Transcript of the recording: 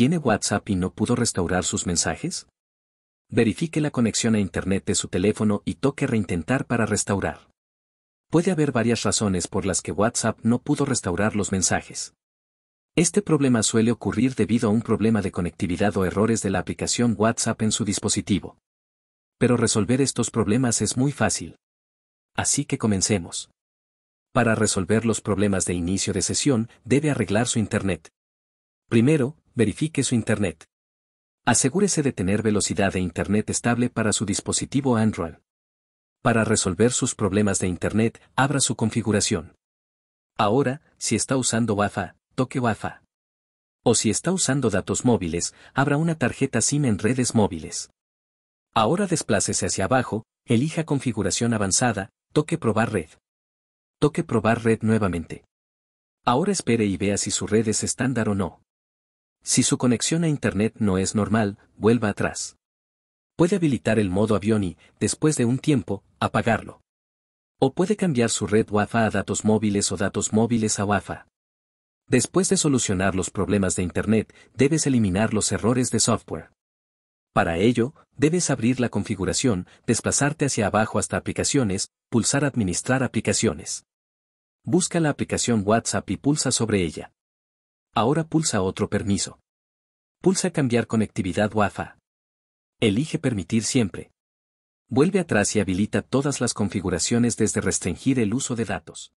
¿Tiene WhatsApp y no pudo restaurar sus mensajes? Verifique la conexión a Internet de su teléfono y toque reintentar para restaurar. Puede haber varias razones por las que WhatsApp no pudo restaurar los mensajes. Este problema suele ocurrir debido a un problema de conectividad o errores de la aplicación WhatsApp en su dispositivo. Pero resolver estos problemas es muy fácil. Así que comencemos. Para resolver los problemas de inicio de sesión, debe arreglar su Internet. Primero, verifique su Internet. Asegúrese de tener velocidad de Internet estable para su dispositivo Android. Para resolver sus problemas de Internet, abra su configuración. Ahora, si está usando WAFA, toque WAFA. O si está usando datos móviles, abra una tarjeta SIM en redes móviles. Ahora desplácese hacia abajo, elija configuración avanzada, toque probar red. Toque probar red nuevamente. Ahora espere y vea si su red es estándar o no. Si su conexión a Internet no es normal, vuelva atrás. Puede habilitar el modo avión y, después de un tiempo, apagarlo. O puede cambiar su red WAFA a datos móviles o datos móviles a WAFA. Después de solucionar los problemas de Internet, debes eliminar los errores de software. Para ello, debes abrir la configuración, desplazarte hacia abajo hasta aplicaciones, pulsar Administrar aplicaciones. Busca la aplicación WhatsApp y pulsa sobre ella. Ahora pulsa otro permiso. Pulsa Cambiar conectividad WAFA. Elige Permitir siempre. Vuelve atrás y habilita todas las configuraciones desde restringir el uso de datos.